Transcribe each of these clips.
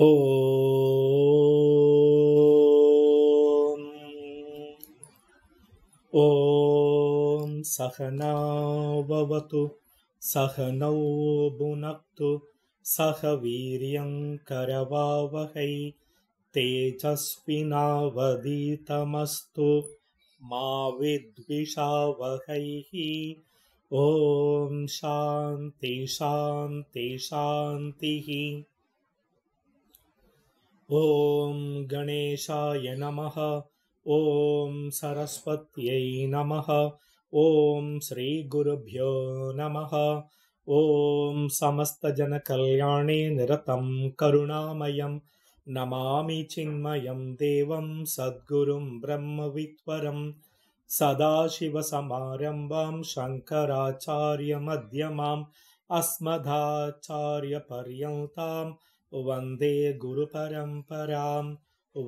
ॐ सहना भवतु सहनौ बुनक्तु सह वीर्यङ्करवावहै तेजस्विनावदितमस्तु मा विद्विषावहैः ॐ शान्ति शान्ति शान्तिः ॐ गणेशाय नमः ॐ सरस्वत्यै नमः ॐ श्रीगुरुभ्यो नमः ॐ समस्तजनकल्याणे निरतं करुणामयं नमामि चिन्मयं देवं सद्गुरुं ब्रह्मवित्वरं सदाशिवसमारम्भं शङ्कराचार्यमध्यमाम् अस्मदाचार्यपर्यन्ताम् பரம்பராம்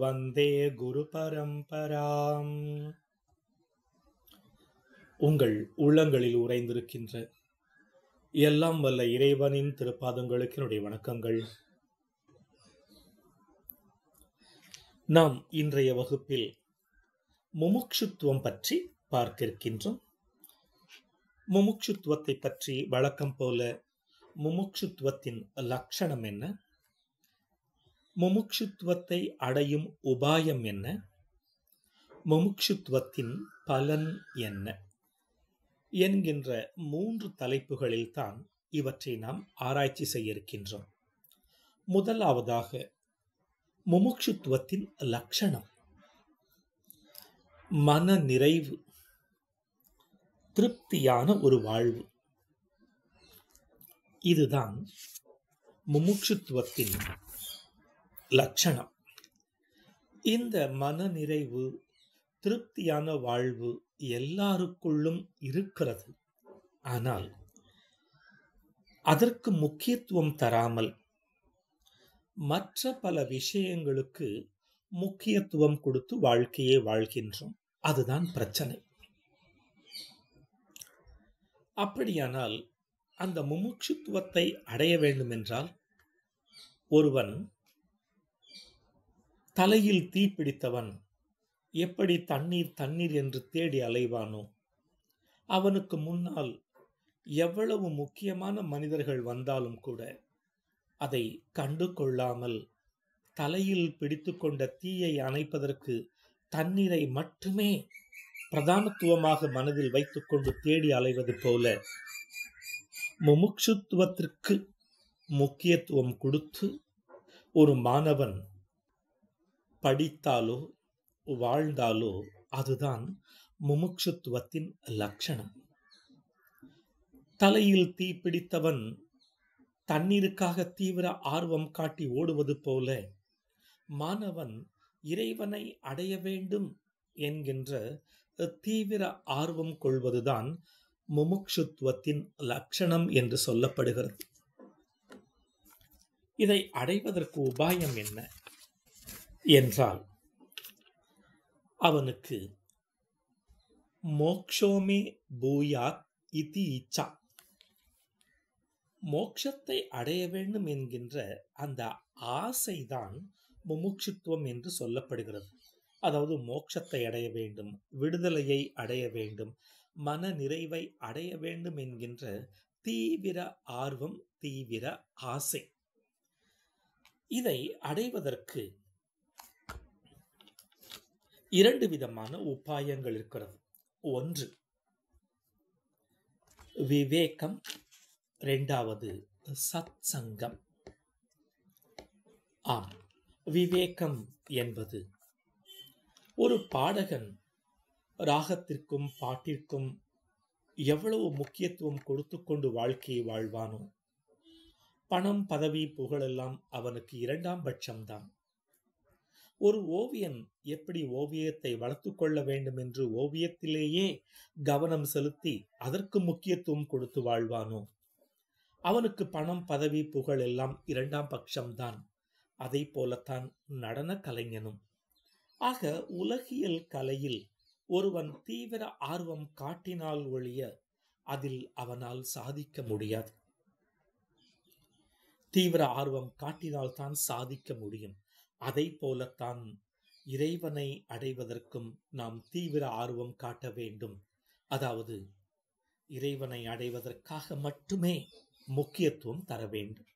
வந்தே குரு குருபரம்பராம் உங்கள் உள்ளங்களில் உறைந்திருக்கின்ற எல்லாம் வல்ல இறைவனின் திருப்பாதங்களுக்கு என்னுடைய வணக்கங்கள் நாம் இன்றைய வகுப்பில் முமுட்சுத்துவம் பற்றி பார்க்கிருக்கின்றோம் முமுட்சுத்துவத்தை பற்றி வழக்கம் போல முமுட்சுத்துவத்தின் லட்சணம் என்ன முமுக்ஷுத்துவத்தை அடையும் உபாயம் என்ன முமுக்ஷுத்துவத்தின் பலன் என்ன என்கின்ற மூன்று தலைப்புகளில் தான் இவற்றை நாம் ஆராய்ச்சி செய்ய இருக்கின்றோம் முதலாவதாக முமுக்ஷுத்துவத்தின் லட்சணம் மன நிறைவு திருப்தியான ஒரு வாழ்வு இதுதான் முமுட்சுத்துவத்தின் லட்சணம் இந்த மனநிறைவு திருப்தியான வாழ்வு எல்லாருக்குள்ளும் இருக்கிறது ஆனால் அதற்கு முக்கியத்துவம் தராமல் மற்ற பல விஷயங்களுக்கு முக்கியத்துவம் கொடுத்து வாழ்க்கையே வாழ்கின்றோம் அதுதான் பிரச்சனை அப்படியானால் அந்த முமுட்சுத்துவத்தை அடைய வேண்டும் என்றால் ஒருவன் தலையில் தீப்பிடித்தவன் எப்படி தண்ணீர் தண்ணீர் என்று தேடி அலைவானோ அவனுக்கு முன்னால் எவ்வளவு முக்கியமான மனிதர்கள் வந்தாலும் கூட அதை கண்டு கொள்ளாமல் தலையில் பிடித்து கொண்ட தீயை அணைப்பதற்கு தண்ணீரை மட்டுமே பிரதானத்துவமாக மனதில் வைத்துக்கொண்டு தேடி அலைவது போல முமுட்சுத்துவத்திற்கு முக்கியத்துவம் கொடுத்து ஒரு மாணவன் படித்தாலோ வாழ்ந்தாலோ அதுதான் முமுட்சுத்துவத்தின் லட்சணம் தலையில் தீ பிடித்தவன் தண்ணீருக்காக தீவிர ஆர்வம் காட்டி ஓடுவது போல மாணவன் இறைவனை அடைய வேண்டும் என்கின்ற தீவிர ஆர்வம் கொள்வதுதான் முமுட்சுத்துவத்தின் லட்சணம் என்று சொல்லப்படுகிறது இதை அடைவதற்கு உபாயம் என்ன என்றால் அவனுக்கு மோக்ஷோமே பூயாத் இது இச்சா மோக்ஷத்தை அடைய வேண்டும் என்கின்ற அந்த ஆசைதான் முமுட்சுத்துவம் என்று சொல்லப்படுகிறது அதாவது மோட்சத்தை அடைய வேண்டும் விடுதலையை அடைய வேண்டும் மன நிறைவை அடைய வேண்டும் என்கின்ற தீவிர ஆர்வம் தீவிர ஆசை இதை அடைவதற்கு இரண்டு விதமான உபாயங்கள் இருக்கிறது ஒன்று விவேகம் ரெண்டாவது சத் சங்கம் ஆம் விவேகம் என்பது ஒரு பாடகன் ராகத்திற்கும் பாட்டிற்கும் எவ்வளவு முக்கியத்துவம் கொடுத்து கொண்டு வாழ்க்கையை வாழ்வானோ பணம் பதவி புகழெல்லாம் அவனுக்கு இரண்டாம் பட்சம்தான் ஒரு ஓவியன் எப்படி ஓவியத்தை வளர்த்து கொள்ள வேண்டும் என்று ஓவியத்திலேயே கவனம் செலுத்தி அதற்கு முக்கியத்துவம் கொடுத்து வாழ்வானோ அவனுக்கு பணம் பதவி புகழ் எல்லாம் இரண்டாம் பட்சம்தான் அதை போலத்தான் நடன கலைஞனும் ஆக உலகியல் கலையில் ஒருவன் தீவிர ஆர்வம் காட்டினால் ஒழிய அதில் அவனால் சாதிக்க முடியாது தீவிர ஆர்வம் காட்டினால்தான் சாதிக்க முடியும் அதை போலத்தான் இறைவனை அடைவதற்கும் நாம் தீவிர ஆர்வம் காட்ட வேண்டும் அதாவது இறைவனை அடைவதற்காக மட்டுமே முக்கியத்துவம் தர வேண்டும்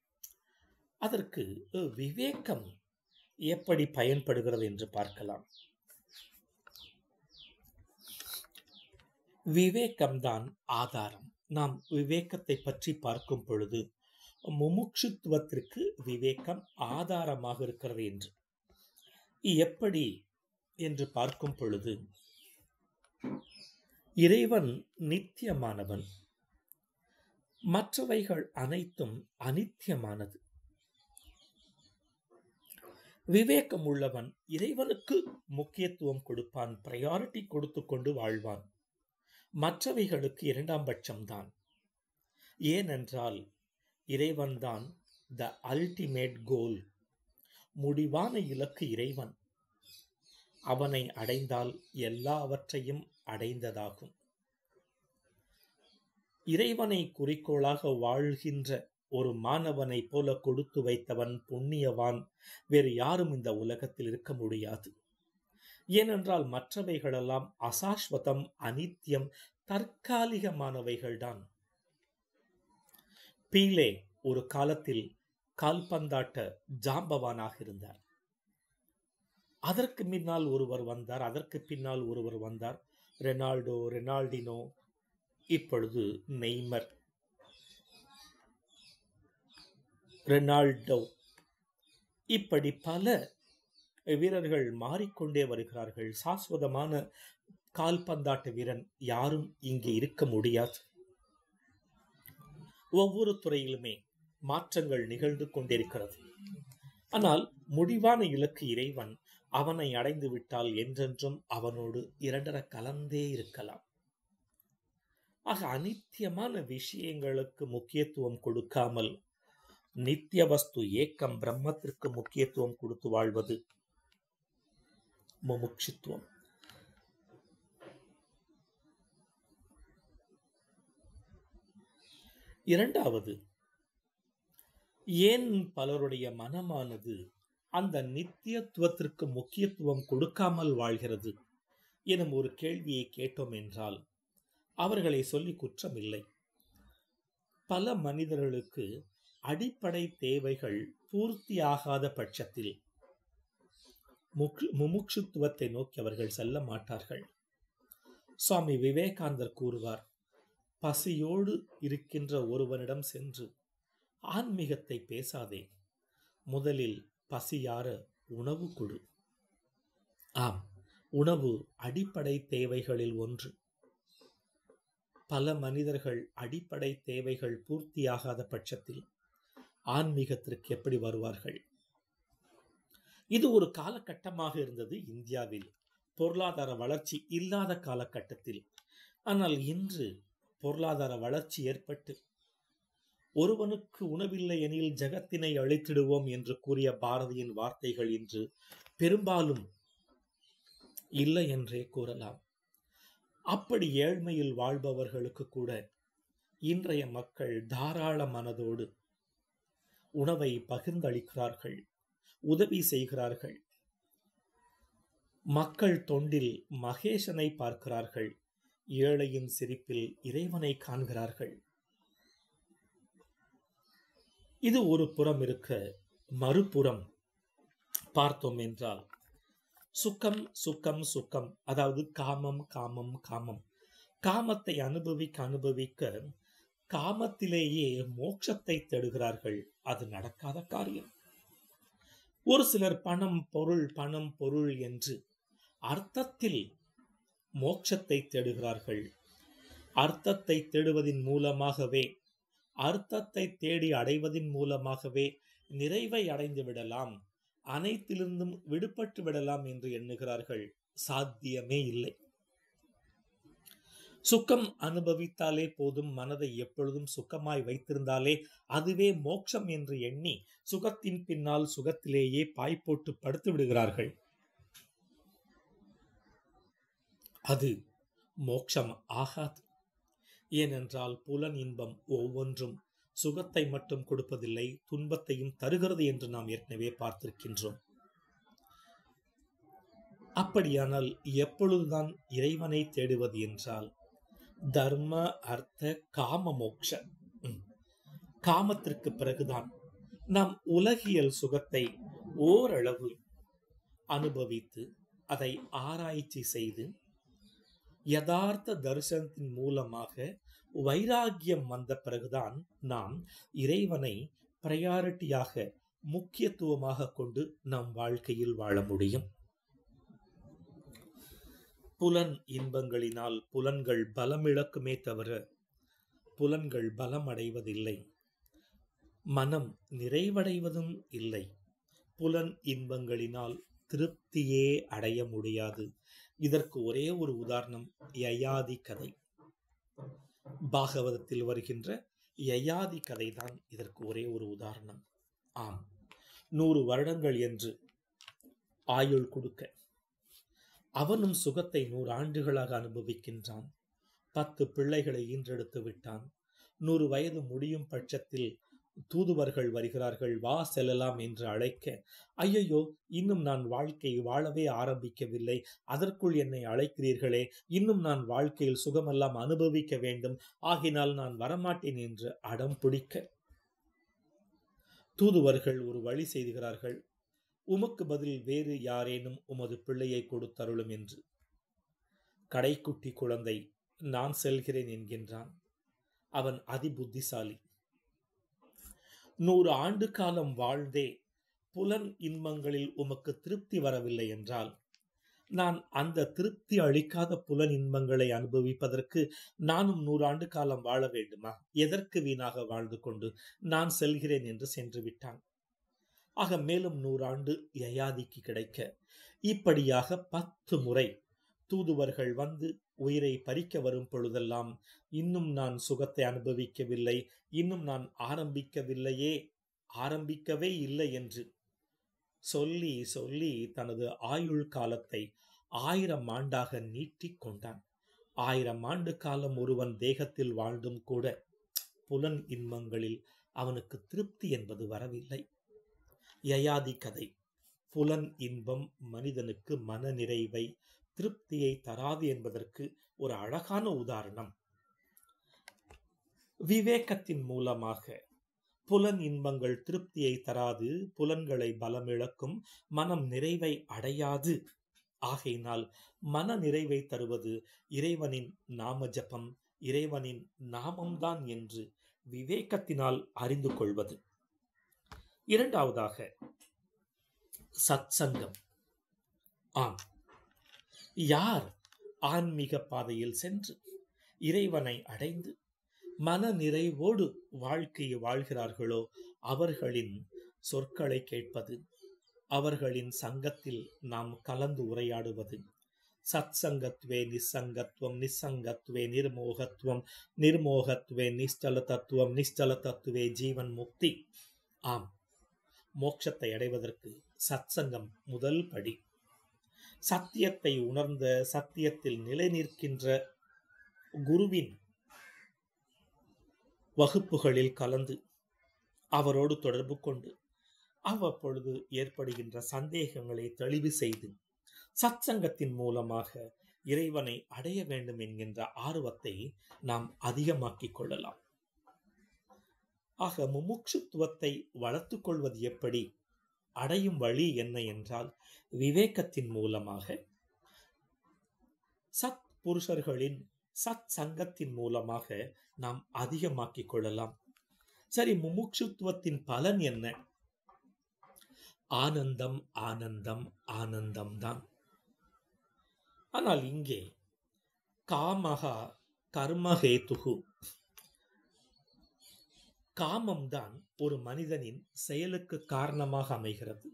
அதற்கு விவேகம் எப்படி பயன்படுகிறது என்று பார்க்கலாம் விவேகம்தான் ஆதாரம் நாம் விவேகத்தை பற்றி பார்க்கும் பொழுது முமுட்சுத்துவத்திற்கு விவேகம் ஆதாரமாக இருக்கிறது என்று எப்படி என்று பார்க்கும் பொழுது இறைவன் நித்தியமானவன் மற்றவைகள் அனைத்தும் அனித்தியமானது விவேகம் உள்ளவன் இறைவனுக்கு முக்கியத்துவம் கொடுப்பான் பிரையாரிட்டி கொடுத்து கொண்டு வாழ்வான் மற்றவைகளுக்கு இரண்டாம் பட்சம்தான் ஏனென்றால் இறைவன்தான் த அல்டிமேட் கோல் முடிவான இலக்கு இறைவன் அவனை அடைந்தால் எல்லாவற்றையும் அடைந்ததாகும் இறைவனை குறிக்கோளாக வாழ்கின்ற ஒரு மாணவனைப் போல கொடுத்து வைத்தவன் புண்ணியவான் வேறு யாரும் இந்த உலகத்தில் இருக்க முடியாது ஏனென்றால் மற்றவைகளெல்லாம் அசாஸ்வதம் அனித்தியம் தற்காலிகமானவைகள்தான் பீலே ஒரு காலத்தில் கால்பந்தாட்ட ஜாம்பவானாக இருந்தார் அதற்கு பின்னால் ஒருவர் வந்தார் அதற்கு பின்னால் ஒருவர் வந்தார் ரெனால்டோ ரெனால்டினோ இப்பொழுது நெய்மர் ரெனால்டோ இப்படி பல வீரர்கள் மாறிக்கொண்டே வருகிறார்கள் சாஸ்வதமான கால்பந்தாட்ட வீரன் யாரும் இங்கே இருக்க முடியாது ஒவ்வொரு துறையிலுமே மாற்றங்கள் நிகழ்ந்து கொண்டிருக்கிறது ஆனால் முடிவான இலக்கு இறைவன் அவனை அடைந்து விட்டால் என்றென்றும் அவனோடு இரண்டர கலந்தே இருக்கலாம் ஆக அனித்தியமான விஷயங்களுக்கு முக்கியத்துவம் கொடுக்காமல் நித்திய வஸ்து ஏக்கம் பிரம்மத்திற்கு முக்கியத்துவம் கொடுத்து வாழ்வது முமுட்சித்துவம் இரண்டாவது ஏன் பலருடைய மனமானது அந்த நித்தியத்துவத்திற்கு முக்கியத்துவம் கொடுக்காமல் வாழ்கிறது எனும் ஒரு கேள்வியை கேட்டோம் என்றால் அவர்களை சொல்லி குற்றமில்லை பல மனிதர்களுக்கு அடிப்படை தேவைகள் பூர்த்தியாகாத பட்சத்தில் முமுட்சுத்துவத்தை நோக்கி அவர்கள் செல்ல மாட்டார்கள் சுவாமி விவேகானந்தர் கூறுவார் பசியோடு இருக்கின்ற ஒருவனிடம் சென்று ஆன்மீகத்தை பேசாதே முதலில் பசியார உணவு கொடு ஆம் உணவு அடிப்படை தேவைகளில் ஒன்று பல மனிதர்கள் அடிப்படை தேவைகள் பூர்த்தியாகாத பட்சத்தில் ஆன்மீகத்திற்கு எப்படி வருவார்கள் இது ஒரு காலகட்டமாக இருந்தது இந்தியாவில் பொருளாதார வளர்ச்சி இல்லாத காலகட்டத்தில் ஆனால் இன்று பொருளாதார வளர்ச்சி ஏற்பட்டு ஒருவனுக்கு உணவில்லை எனில் ஜகத்தினை அழித்திடுவோம் என்று கூறிய பாரதியின் வார்த்தைகள் இன்று பெரும்பாலும் இல்லை என்றே கூறலாம் அப்படி ஏழ்மையில் வாழ்பவர்களுக்கு கூட இன்றைய மக்கள் தாராள மனதோடு உணவை பகிர்ந்தளிக்கிறார்கள் உதவி செய்கிறார்கள் மக்கள் தொண்டில் மகேஷனை பார்க்கிறார்கள் ஏழையின் சிரிப்பில் இறைவனை காண்கிறார்கள் இது ஒரு புறம் இருக்க மறுபுறம் பார்த்தோம் என்றால் சுக்கம் சுக்கம் சுக்கம் அதாவது காமம் காமம் காமம் காமத்தை அனுபவிக்க அனுபவிக்க காமத்திலேயே மோட்சத்தை தேடுகிறார்கள் அது நடக்காத காரியம் ஒரு சிலர் பணம் பொருள் பணம் பொருள் என்று அர்த்தத்தில் மோட்சத்தை தேடுகிறார்கள் அர்த்தத்தை தேடுவதின் மூலமாகவே அர்த்தத்தை தேடி அடைவதின் மூலமாகவே நிறைவை அடைந்து விடலாம் அனைத்திலிருந்தும் விடுபட்டு விடலாம் என்று எண்ணுகிறார்கள் சாத்தியமே இல்லை சுக்கம் அனுபவித்தாலே போதும் மனதை எப்பொழுதும் சுக்கமாய் வைத்திருந்தாலே அதுவே மோட்சம் என்று எண்ணி சுகத்தின் பின்னால் சுகத்திலேயே பாய்போட்டு படுத்து விடுகிறார்கள் அது மோட்சம் ஆகாது ஏனென்றால் புலன் இன்பம் ஒவ்வொன்றும் சுகத்தை மட்டும் கொடுப்பதில்லை துன்பத்தையும் தருகிறது என்று நாம் ஏற்கனவே பார்த்திருக்கின்றோம் அப்படியானால் எப்பொழுதுதான் இறைவனை தேடுவது என்றால் தர்ம அர்த்த காம மோக்ஷ காமத்திற்கு பிறகுதான் நாம் உலகியல் சுகத்தை ஓரளவு அனுபவித்து அதை ஆராய்ச்சி செய்து யதார்த்த தரிசனத்தின் மூலமாக வைராகியம் வந்த பிறகுதான் நாம் இறைவனை பிரையாரிட்டியாக முக்கியத்துவமாக கொண்டு நம் வாழ்க்கையில் வாழ முடியும் புலன் இன்பங்களினால் புலன்கள் பலமிழக்குமே தவிர புலன்கள் பலம் அடைவதில்லை மனம் நிறைவடைவதும் இல்லை புலன் இன்பங்களினால் திருப்தியே அடைய முடியாது இதற்கு ஒரே ஒரு உதாரணம் யயாதி கதை பாகவதத்தில் வருகின்ற யயாதி கதைதான் இதற்கு ஒரே ஒரு உதாரணம் ஆம் நூறு வருடங்கள் என்று ஆயுள் கொடுக்க அவனும் சுகத்தை நூறு ஆண்டுகளாக அனுபவிக்கின்றான் பத்து பிள்ளைகளை ஈன்றெடுத்து விட்டான் நூறு வயது முடியும் பட்சத்தில் தூதுவர்கள் வருகிறார்கள் வா செல்லலாம் என்று அழைக்க ஐயையோ இன்னும் நான் வாழ்க்கை வாழவே ஆரம்பிக்கவில்லை அதற்குள் என்னை அழைக்கிறீர்களே இன்னும் நான் வாழ்க்கையில் சுகமெல்லாம் அனுபவிக்க வேண்டும் ஆகினால் நான் வரமாட்டேன் என்று அடம் பிடிக்க தூதுவர்கள் ஒரு வழி செய்துகிறார்கள் உமக்கு பதில் வேறு யாரேனும் உமது பிள்ளையை கொடுத்தருளும் என்று கடைக்குட்டி குழந்தை நான் செல்கிறேன் என்கின்றான் அவன் அதிபுத்திசாலி நூறு ஆண்டு காலம் வாழ்ந்தே புலன் இன்பங்களில் உமக்கு திருப்தி வரவில்லை என்றால் நான் அந்த திருப்தி அளிக்காத புலன் இன்பங்களை அனுபவிப்பதற்கு நானும் நூறாண்டு காலம் வாழ வேண்டுமா எதற்கு வீணாக வாழ்ந்து கொண்டு நான் செல்கிறேன் என்று சென்று விட்டான் ஆக மேலும் நூறாண்டு யயாதிக்கு கிடைக்க இப்படியாக பத்து முறை தூதுவர்கள் வந்து உயிரை பறிக்க வரும் பொழுதெல்லாம் இன்னும் நான் சுகத்தை அனுபவிக்கவில்லை இன்னும் நான் ஆரம்பிக்கவில்லையே ஆரம்பிக்கவே இல்லை என்று சொல்லி சொல்லி தனது ஆயுள் காலத்தை ஆயிரம் ஆண்டாக நீட்டிக் கொண்டான் ஆயிரம் ஆண்டு காலம் ஒருவன் தேகத்தில் வாழ்ந்தும் கூட புலன் இன்பங்களில் அவனுக்கு திருப்தி என்பது வரவில்லை யயாதி கதை புலன் இன்பம் மனிதனுக்கு மன நிறைவை திருப்தியை தராது என்பதற்கு ஒரு அழகான உதாரணம் விவேகத்தின் மூலமாக புலன் இன்பங்கள் திருப்தியை தராது புலன்களை பலமிழக்கும் மனம் நிறைவை அடையாது ஆகையினால் மன நிறைவை தருவது இறைவனின் நாம ஜபம் இறைவனின் நாமம்தான் என்று விவேகத்தினால் அறிந்து கொள்வது இரண்டாவதாக சத்சங்கம் ஆம் யார் ஆன்மீக பாதையில் சென்று இறைவனை அடைந்து மன நிறைவோடு வாழ்க்கையை வாழ்கிறார்களோ அவர்களின் சொற்களை கேட்பது அவர்களின் சங்கத்தில் நாம் கலந்து உரையாடுவது சத்சங்கத்வே நிசங்கத்துவம் நிசங்கத்வே நிர்மோகத்துவம் நிர்மோகத்துவே நிஷ்டல தத்துவம் நிஷ்டல தத்துவே ஜீவன் முக்தி ஆம் மோட்சத்தை அடைவதற்கு சத்சங்கம் முதல் படி சத்தியத்தை உணர்ந்த சத்தியத்தில் நிலை நிற்கின்ற குருவின் வகுப்புகளில் கலந்து அவரோடு தொடர்பு கொண்டு அவ்வப்பொழுது ஏற்படுகின்ற சந்தேகங்களை தெளிவு செய்து சத்சங்கத்தின் மூலமாக இறைவனை அடைய வேண்டும் என்கின்ற ஆர்வத்தை நாம் அதிகமாக்கிக் கொள்ளலாம் ஆக முமுட்சுத்துவத்தை வளர்த்துக் கொள்வது எப்படி அடையும் வழி என்ன என்றால் விவேகத்தின் மூலமாக சத் புருஷர்களின் சத் சங்கத்தின் மூலமாக நாம் அதிகமாக்கிக் கொள்ளலாம் சரி முமுட்சுத்துவத்தின் பலன் என்ன ஆனந்தம் ஆனந்தம் ஆனந்தம் தான் ஆனால் இங்கே காமகா கர்மஹேதுகு காமம்தான் ஒரு மனிதனின் செயலுக்கு காரணமாக அமைகிறது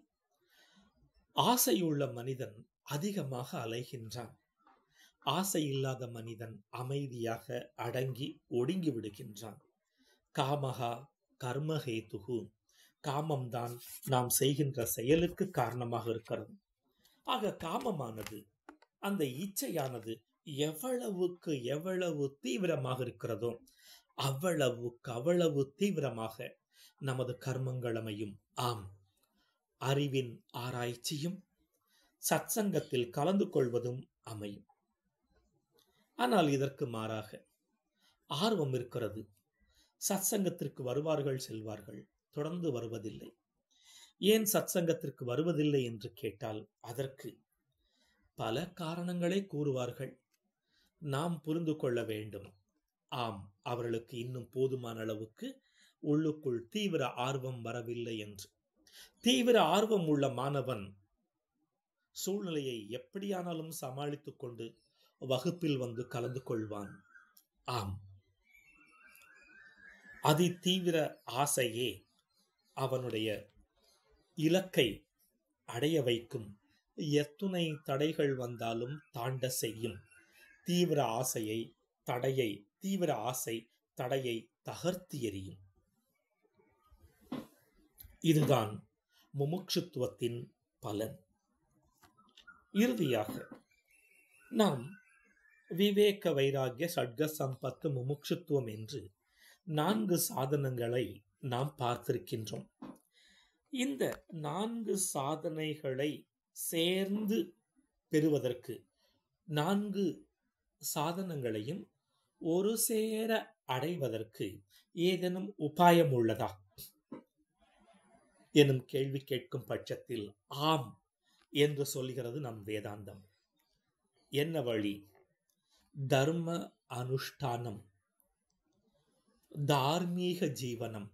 ஆசையுள்ள மனிதன் அதிகமாக அலைகின்றான் ஆசை இல்லாத மனிதன் அமைதியாக அடங்கி ஒடுங்கி விடுகின்றான் காமகா துகு காமம்தான் நாம் செய்கின்ற செயலுக்கு காரணமாக இருக்கிறது ஆக காமமானது அந்த இச்சையானது எவ்வளவுக்கு எவ்வளவு தீவிரமாக இருக்கிறதோ அவ்வளவு அவ்வளவு தீவிரமாக நமது கர்மங்களமையும் ஆம் அறிவின் ஆராய்ச்சியும் சத்சங்கத்தில் கலந்து கொள்வதும் அமையும் ஆனால் இதற்கு மாறாக ஆர்வம் இருக்கிறது சத்சங்கத்திற்கு வருவார்கள் செல்வார்கள் தொடர்ந்து வருவதில்லை ஏன் சத்சங்கத்திற்கு வருவதில்லை என்று கேட்டால் அதற்கு பல காரணங்களை கூறுவார்கள் நாம் புரிந்து கொள்ள வேண்டும் ஆம் அவர்களுக்கு இன்னும் போதுமான அளவுக்கு உள்ளுக்குள் தீவிர ஆர்வம் வரவில்லை என்று தீவிர ஆர்வம் உள்ள மாணவன் சூழ்நிலையை எப்படியானாலும் சமாளித்து கொண்டு வகுப்பில் வந்து கலந்து கொள்வான் ஆம் அதி தீவிர ஆசையே அவனுடைய இலக்கை அடைய வைக்கும் எத்துணை தடைகள் வந்தாலும் தாண்ட செய்யும் தீவிர ஆசையை தடையை தீவிர ஆசை தடையை தகர்த்து எறியும் இதுதான் முமுட்சுத்துவத்தின் பலன் இறுதியாக நாம் விவேக வைராகிய சட்க சம்பத்து முமுட்சுத்துவம் என்று நான்கு சாதனங்களை நாம் பார்த்திருக்கின்றோம் இந்த நான்கு சாதனைகளை சேர்ந்து பெறுவதற்கு நான்கு சாதனங்களையும் ஒரு சேர அடைவதற்கு ஏதேனும் உபாயம் உள்ளதா எனும் கேள்வி கேட்கும் பட்சத்தில் ஆம் என்று சொல்கிறது நம் வேதாந்தம் என்ன வழி தர்ம அனுஷ்டானம் தார்மீக ஜீவனம்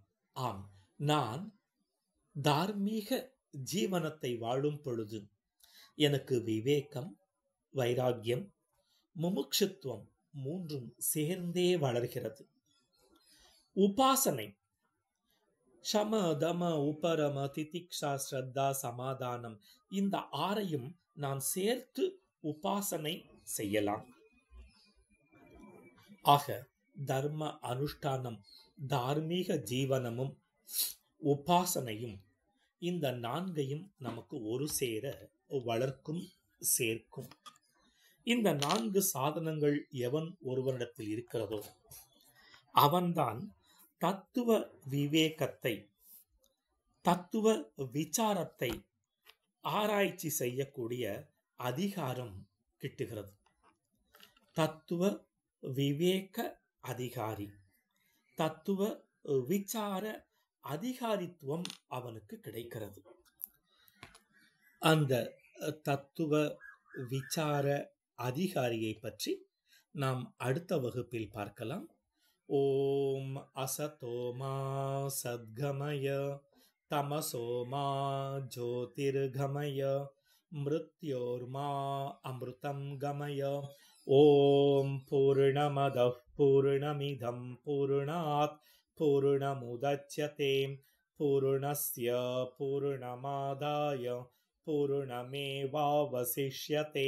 ஆம் நான் தார்மீக ஜீவனத்தை வாழும் பொழுது எனக்கு விவேகம் வைராக்கியம் முமுட்சுத்துவம் மூன்றும் சேர்ந்தே வளர்கிறது உபாசனை சம தம உபரம திதிக்ஷா ஸ்ரத்தா சமாதானம் இந்த ஆறையும் நாம் சேர்த்து உபாசனை செய்யலாம் ஆக தர்ம அனுஷ்டானம் தார்மீக ஜீவனமும் உபாசனையும் இந்த நான்கையும் நமக்கு ஒரு சேர வளர்க்கும் சேர்க்கும் இந்த நான்கு சாதனங்கள் எவன் ஒருவனிடத்தில் இருக்கிறதோ அவன்தான் தத்துவ விவேகத்தை தத்துவ விசாரத்தை ஆராய்ச்சி செய்யக்கூடிய அதிகாரம் கிட்டுகிறது தத்துவ விவேக அதிகாரி தத்துவ விசார அதிகாரித்துவம் அவனுக்கு கிடைக்கிறது அந்த தத்துவ விசார அதிகாரியை பற்றி நாம் அடுத்த வகுப்பில் பார்க்கலாம் ஓம் அசதோமா சத்கமய தமசோமா ஜோதிர்கமய मृत्योर्मा अमृतं गमय ॐ पूर्णमदः पूर्णमिदं पूर्णात् पूर्णमुदच्यते पूर्णस्य पूर्णमादाय पूर्णमेवावशिष्यते